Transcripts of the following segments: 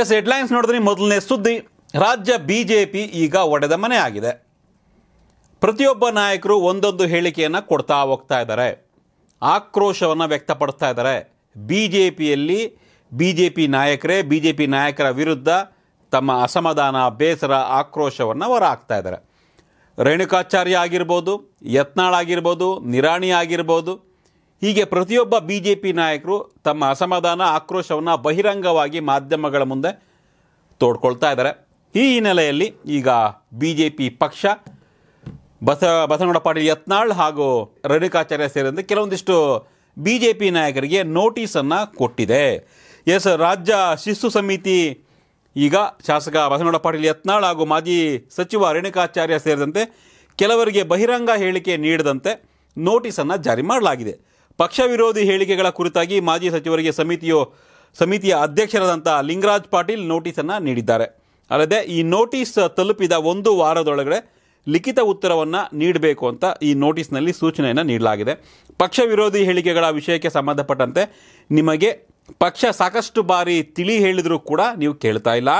S headlines ನೋಡಿದ್ರಿ ಮೊದಲನೇ ಸುದ್ದಿ ರಾಜ್ಯ ಬಿ ಜೆ ಪಿ ಈಗ ಒಡೆದ ಮನೆ ಆಗಿದೆ ಪ್ರತಿಯೊಬ್ಬ ನಾಯಕರು ಒಂದೊಂದು ಹೇಳಿಕೆಯನ್ನು ಕೊಡ್ತಾ ಹೋಗ್ತಾ ಇದ್ದಾರೆ ಆಕ್ರೋಶವನ್ನು ವ್ಯಕ್ತಪಡಿಸ್ತಾ ಇದ್ದಾರೆ ಬಿ ಜೆ ಪಿಯಲ್ಲಿ ಬಿ ಜೆ ಪಿ ನಾಯಕರೇ ಬಿ ಜೆ ಪಿ ನಾಯಕರ ವಿರುದ್ಧ ತಮ್ಮ ಅಸಮಾಧಾನ ಬೇಸರ ಆಕ್ರೋಶವನ್ನು ಹೊರ ಹಾಕ್ತಾ ಇದ್ದಾರೆ ರೇಣುಕಾಚಾರ್ಯ ಆಗಿರ್ಬೋದು ಯತ್ನಾಳ್ ಆಗಿರ್ಬೋದು ನಿರಾಣಿ ಆಗಿರ್ಬೋದು ಹೀಗೆ ಪ್ರತಿಯೊಬ್ಬ ಬಿ ಜೆ ಪಿ ನಾಯಕರು ತಮ್ಮ ಅಸಮಾಧಾನ ಆಕ್ರೋಶವನ್ನು ಬಹಿರಂಗವಾಗಿ ಮಾಧ್ಯಮಗಳ ಮುಂದೆ ತೋಡ್ಕೊಳ್ತಾ ಇದ್ದಾರೆ ಈ ಹಿನ್ನೆಲೆಯಲ್ಲಿ ಈಗ ಬಿ ಜೆ ಪಿ ಪಕ್ಷ ಬಸ ಬಸವನಗೌಡ ಪಾಟೀಲ್ ಯತ್ನಾಳ್ ಹಾಗೂ ರೇಣುಕಾಚಾರ್ಯ ಸೇರಿದಂತೆ ಕೆಲವೊಂದಿಷ್ಟು ಬಿ ಜೆ ಪಿ ನಾಯಕರಿಗೆ ನೋಟಿಸನ್ನು ಕೊಟ್ಟಿದೆ ಎಸ್ ರಾಜ್ಯ ಶಿಸ್ತು ಸಮಿತಿ ಈಗ ಶಾಸಕ ಬಸವನಗೌಡ ಪಾಟೀಲ್ ಯತ್ನಾಳ್ ಹಾಗೂ ಮಾಜಿ ಸಚಿವ ರೇಣುಕಾಚಾರ್ಯ ಸೇರಿದಂತೆ ಕೆಲವರಿಗೆ ಬಹಿರಂಗ ಹೇಳಿಕೆ ನೀಡದಂತೆ ನೋಟಿಸನ್ನು ಜಾರಿ ಮಾಡಲಾಗಿದೆ ಪಕ್ಷ ವಿರೋಧಿ ಹೇಳಿಕೆಗಳ ಕುರಿತಾಗಿ ಮಾಜಿ ಸಚಿವರಿಗೆ ಸಮಿತಿಯು ಸಮಿತಿಯ ಅಧ್ಯಕ್ಷರಾದಂಥ ಲಿಂಗರಾಜ್ ಪಾಟೀಲ್ ನೋಟಿಸನ್ನು ನೀಡಿದ್ದಾರೆ ಅಲ್ಲದೆ ಈ ನೋಟಿಸ್ ತಲುಪಿದ ಒಂದು ವಾರದೊಳಗಡೆ ಲಿಖಿತ ಉತ್ತರವನ್ನು ನೀಡಬೇಕು ಅಂತ ಈ ನೋಟಿಸ್ನಲ್ಲಿ ಸೂಚನೆಯನ್ನು ನೀಡಲಾಗಿದೆ ಪಕ್ಷ ವಿರೋಧಿ ಹೇಳಿಕೆಗಳ ವಿಷಯಕ್ಕೆ ಸಂಬಂಧಪಟ್ಟಂತೆ ನಿಮಗೆ ಪಕ್ಷ ಸಾಕಷ್ಟು ಬಾರಿ ತಿಳಿ ಹೇಳಿದರೂ ಕೂಡ ನೀವು ಕೇಳ್ತಾ ಇಲ್ಲ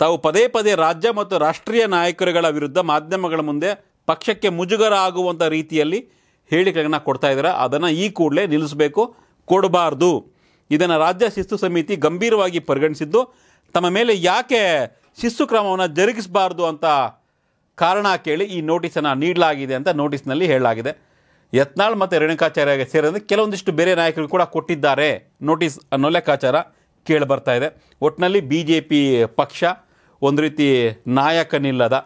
ತಾವು ಪದೇ ಪದೇ ರಾಜ್ಯ ಮತ್ತು ರಾಷ್ಟ್ರೀಯ ನಾಯಕರುಗಳ ವಿರುದ್ಧ ಮಾಧ್ಯಮಗಳ ಮುಂದೆ ಪಕ್ಷಕ್ಕೆ ಮುಜುಗರ ಆಗುವಂಥ ರೀತಿಯಲ್ಲಿ ಹೇಳಿಕೆಗಳನ್ನ ಕೊಡ್ತಾ ಇದ್ದಾರೆ ಅದನ್ನು ಈ ಕೂಡಲೇ ನಿಲ್ಲಿಸಬೇಕು ಕೊಡಬಾರ್ದು ಇದನ್ನು ರಾಜ್ಯ ಶಿಸ್ತು ಸಮಿತಿ ಗಂಭೀರವಾಗಿ ಪರಿಗಣಿಸಿದ್ದು ತಮ್ಮ ಮೇಲೆ ಯಾಕೆ ಶಿಸ್ತು ಕ್ರಮವನ್ನು ಜರುಗಿಸಬಾರ್ದು ಅಂತ ಕಾರಣ ಕೇಳಿ ಈ ನೋಟಿಸನ್ನು ನೀಡಲಾಗಿದೆ ಅಂತ ನೋಟಿಸ್ನಲ್ಲಿ ಹೇಳಲಾಗಿದೆ ಯತ್ನಾಳ್ ಮತ್ತು ರೇಣುಕಾಚಾರ್ಯಗೆ ಸೇರಿದಂತೆ ಕೆಲವೊಂದಿಷ್ಟು ಬೇರೆ ನಾಯಕರು ಕೂಡ ಕೊಟ್ಟಿದ್ದಾರೆ ನೋಟಿಸ್ ಅನ್ನೋ ಲೆಕ್ಕಾಚಾರ ಕೇಳಿ ಬರ್ತಾ ಇದೆ ಒಟ್ಟಿನಲ್ಲಿ ಬಿ ಜೆ ಪಿ ಪಕ್ಷ ಒಂದು ರೀತಿ ನಾಯಕನಿಲ್ಲದ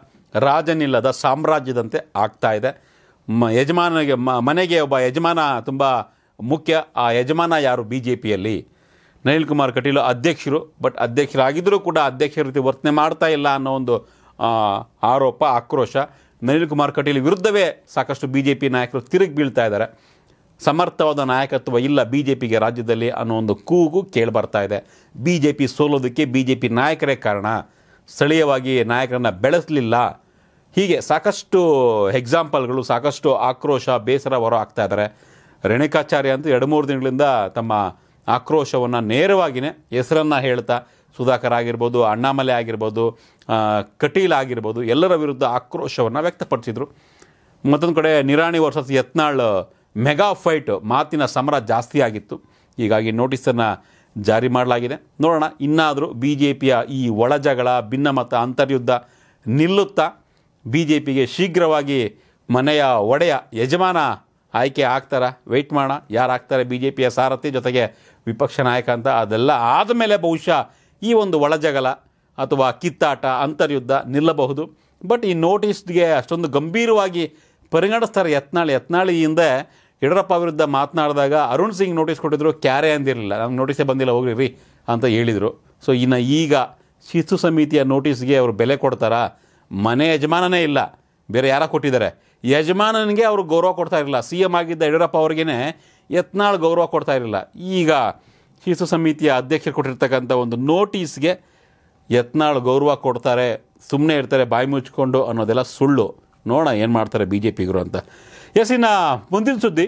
ರಾಜನಿಲ್ಲದ ಸಾಮ್ರಾಜ್ಯದಂತೆ ಆಗ್ತಾ ಇದೆ ಮ ಮ ಮನೆಗೆ ಒಬ್ಬ ಯಜಮಾನ ತುಂಬ ಮುಖ್ಯ ಆ ಯಜಮಾನ ಯಾರು ಬಿ ಜೆ ಪಿಯಲ್ಲಿ ನಳಿನ್ ಕುಮಾರ್ ಕಟೀಲು ಅಧ್ಯಕ್ಷರು ಬಟ್ ಅಧ್ಯಕ್ಷರಾಗಿದ್ದರೂ ಕೂಡ ಅಧ್ಯಕ್ಷರ ರೀತಿ ವರ್ತನೆ ಮಾಡ್ತಾ ಇಲ್ಲ ಅನ್ನೋ ಒಂದು ಆರೋಪ ಆಕ್ರೋಶ ನಳಿನ್ ಕುಮಾರ್ ಕಟೀಲ್ ವಿರುದ್ಧವೇ ಸಾಕಷ್ಟು ಬಿ ಜೆ ಪಿ ನಾಯಕರು ತಿರುಗಿ ಬೀಳ್ತಾ ಇದ್ದಾರೆ ಸಮರ್ಥವಾದ ನಾಯಕತ್ವ ಇಲ್ಲ ಬಿ ಜೆ ಪಿಗೆ ರಾಜ್ಯದಲ್ಲಿ ಅನ್ನೋ ಒಂದು ಕೂಗು ಕೇಳಿ ಬರ್ತಾ ಇದೆ ಬಿ ಜೆ ಪಿ ಸೋಲೋದಕ್ಕೆ ಬಿ ಜೆ ಪಿ ನಾಯಕರೇ ಕಾರಣ ಸ್ಥಳೀಯವಾಗಿ ನಾಯಕರನ್ನು ಬೆಳೆಸಲಿಲ್ಲ ಹೀಗೆ ಸಾಕಷ್ಟು ಎಕ್ಸಾಂಪಲ್ಗಳು ಸಾಕಷ್ಟು ಆಕ್ರೋಶ ಬೇಸರ ಹೊರ ಆಗ್ತಾ ಇದ್ದಾರೆ ರೇಣುಕಾಚಾರ್ಯ ಅಂತ ಎರಡು ಮೂರು ದಿನಗಳಿಂದ ತಮ್ಮ ಆಕ್ರೋಶವನ್ನು ನೇರವಾಗಿಯೇ ಹೆಸರನ್ನು ಹೇಳ್ತಾ ಸುಧಾಕರ್ ಆಗಿರ್ಬೋದು ಅಣ್ಣಾಮಲೆ ಆಗಿರ್ಬೋದು ಕಟೀಲ್ ಆಗಿರ್ಬೋದು ಎಲ್ಲರ ವಿರುದ್ಧ ಆಕ್ರೋಶವನ್ನು ವ್ಯಕ್ತಪಡಿಸಿದರು ಮತ್ತೊಂದು ಕಡೆ Nirani versus Yatnal mega fight ಮಾತಿನ ಸಮರ ಜಾಸ್ತಿ ಆಗಿತ್ತು ಹೀಗಾಗಿ ನೋಟಿಸನ್ನು ಜಾರಿ ಮಾಡಲಾಗಿದೆ ನೋಡೋಣ ಇನ್ನಾದರೂ ಬಿ ಜೆ ಪಿಯ ಈ ಒಳಜಗಳ ಭಿನ್ನಮತ ಅಂತರ್ಯುದ್ಧ ನಿಲ್ಲುತ್ತಾ ಬಿ ಜೆ ಪಿಗೆ ಶೀಘ್ರವಾಗಿ ಮನೆಯ ಒಡೆಯ ಯಜಮಾನ ಆಯ್ಕೆ ಆಗ್ತಾರ ವೆಯ್ಟ್ ಮಾಡೋಣ ಯಾರು ಆಗ್ತಾರೆ ಬಿ ಜೆ ಪಿಯ ಸಾರಥಿ ಜೊತೆಗೆ ವಿಪಕ್ಷ ನಾಯಕ ಅಂತ ಅದೆಲ್ಲ ಆದಮೇಲೆ ಬಹುಶಃ ಈ ಒಂದು ಒಳಜಗಳ ಅಥವಾ ಕಿತ್ತಾಟ ಅಂತರ್ಯುದ್ಧ ನಿಲ್ಲಬಹುದು ಬಟ್ ಈ ನೋಟಿಸ್ಗೆ ಅಷ್ಟೊಂದು ಗಂಭೀರವಾಗಿ ಪರಿಗಣಿಸ್ತಾರೆ ಯತ್ನಾಳಿ ಯತ್ನಾಳಿ ಹಿಂದೆ ಯಡಿಯೂರಪ್ಪ ವಿರುದ್ಧ ಮಾತನಾಡಿದಾಗ ಅರುಣ್ ಸಿಂಗ್ ನೋಟಿಸ್ ಕೊಟ್ಟಿದ್ರು ಕ್ಯಾರೆ ಅಂದಿರಲಿಲ್ಲ ನಮ್ಗೆ ನೋಟಿಸೇ ಬಂದಿಲ್ಲ ಹೋಗ್ರಿ ರೀ ಅಂತ ಹೇಳಿದರು ಸೊ ಇನ್ನು ಈಗ ಶಿಸ್ತು ಸಮಿತಿಯ ನೋಟಿಸ್ಗೆ ಅವರು ಬೆಲೆ ಕೊಡ್ತಾರಾ ಮನೆ ಯಜಮಾನನೇ ಇಲ್ಲ ಬೇರೆ ಯಾರ ಕೊಟ್ಟಿದ್ದಾರೆ ಯಜಮಾನನಿಗೆ ಅವರು ಗೌರವ ಕೊಡ್ತಾ ಇರಲಿಲ್ಲ ಸಿ ಎಮ್ ಆಗಿದ್ದ ಯಡಿಯೂರಪ್ಪ ಅವ್ರಿಗೇ ಯತ್ನಾಳ್ ಗೌರವ ಕೊಡ್ತಾ ಇರಲಿಲ್ಲ ಈಗ ಶಿಸು ಸಮಿತಿಯ ಅಧ್ಯಕ್ಷರು ಕೊಟ್ಟಿರ್ತಕ್ಕಂಥ ಒಂದು ನೋಟಿಸ್ಗೆ ಯತ್ನಾಳ್ ಗೌರವ ಕೊಡ್ತಾರೆ ಸುಮ್ಮನೆ ಇರ್ತಾರೆ ಬಾಯಿ ಮುಚ್ಕೊಂಡು ಅನ್ನೋದೆಲ್ಲ ಸುಳ್ಳು ನೋಡೋಣ ಏನು ಮಾಡ್ತಾರೆ ಬಿ ಜೆ ಪಿಗರು ಅಂತ ಎಸ್ ಇನ್ನು ಮುಂದಿನ ಸುದ್ದಿ